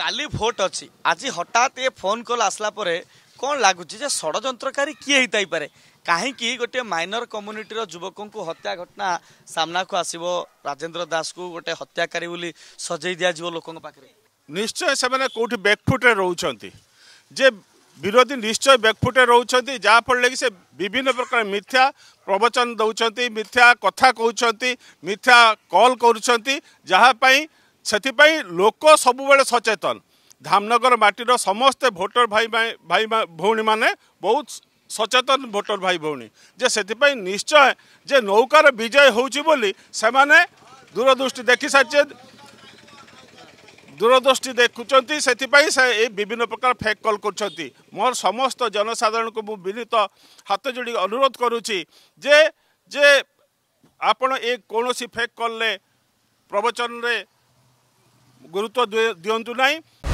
কালি vote অছি আজি হঠাৎ এ ফোন কল আসলা পরে কোণ লাগুচি যে ষড়যন্ত্রকারী কিয়ে হইতাই পারে কাহিকি গোটে মাইনর কম্যুনিটির যুবকঙ্কু হত্যা ঘটনা সামনাকু আসব রাজেন্দ্র দাসকু গোটে হত্যাকারী বলে সজেই দিয়াযিব লোকঙ্ক পাখে নিশ্চয় সেমানে কোটি ব্যাকফুটে রহুচন্তি যে বিরোধী নিশ্চয় ব্যাকফুটে রহুচন্তি যাফলে কি সে বিভিন্ন প্রকার মিথ্যা প্রবচন দৌঁচ মিথ্যা কথা কৌঁচ মিথ্যা কল করুচন্তি যাহা পাই ସେଥିପାଇଁ ଲୋକ ସବୁବେଳେ ସଚେତନ ଧାମନଗର ମାଟିର ସମସ୍ତେ ଭୋଟର ଭାଇ ଭାଇ ଭଉଣୀମାନେ ବହୁତ ସଚେତନ ଭୋଟର ଭାଇ ଭଉଣୀ ଯେ ସେଥିପାଇଁ ନିଶ୍ଚୟ ଯେ ନୌକାର ବିଜୟ ହେଉଛି ବୋଲି ସେମାନେ ଦୂରଦୃଷ୍ଟି ଦେଖିସାରିଛେ ଦୂରଦୃଷ୍ଟି ଦେଖୁଛନ୍ତି ସେଥିପାଇଁ ସେ ଏ ବିଭିନ୍ନ ପ୍ରକାର ଫେକ୍ କଲ୍ କରୁଛନ୍ତି ମୋର ସମସ୍ତ ଜନସାଧାରଣଙ୍କୁ ମୁଁ ବିନୀତ ହାତ ଯୋଡ଼ି ଅନୁରୋଧ କରୁଛି ଯେ ଯେ ଆପଣ ଏ କୌଣସି ଫେକ୍ କଲ୍ରେ ପ୍ରବଚନରେ গুৰুত্ব দিয়ন্তু নাই